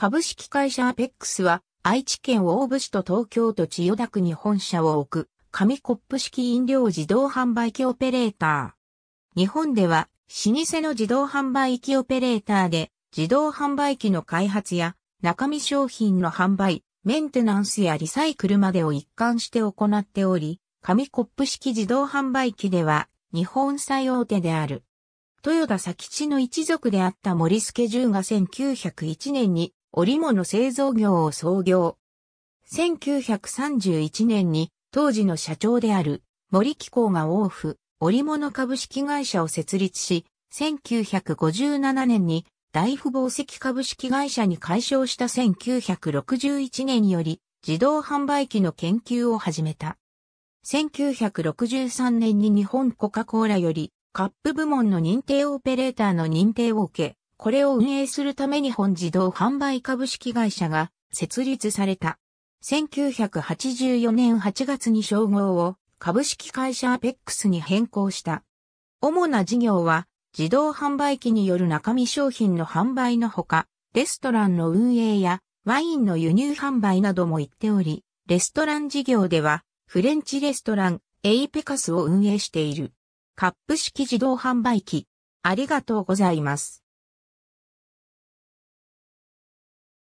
株式会社アペックスは、愛知県大府市と東京都千代田区に本社を置く、紙コップ式飲料自動販売機オペレーター。日本では、老舗の自動販売機オペレーターで、自動販売機の開発や、中身商品の販売、メンテナンスやリサイクルまでを一貫して行っており、紙コップ式自動販売機では、日本最大手である。豊田佐吉の一族であった森助重が1901年に織物製造業を創業。1931年に当時の社長である森機構が王府織物株式会社を設立し、1957年に大富宝石株式会社に改称した1961年より自動販売機の研究を始めた。1963年に日本コカ・コーラよりカップ部門の認定オペレーターの認定を受け、これを運営するために本自動販売株式会社が設立された。1984年8月に称号を株式会社アペックスに変更した。主な事業は自動販売機による中身商品の販売のほか、レストランの運営やワインの輸入販売なども行っており、レストラン事業ではフレンチレストランエイペカスを運営している。カップ式自動販売機。ありがとうございます。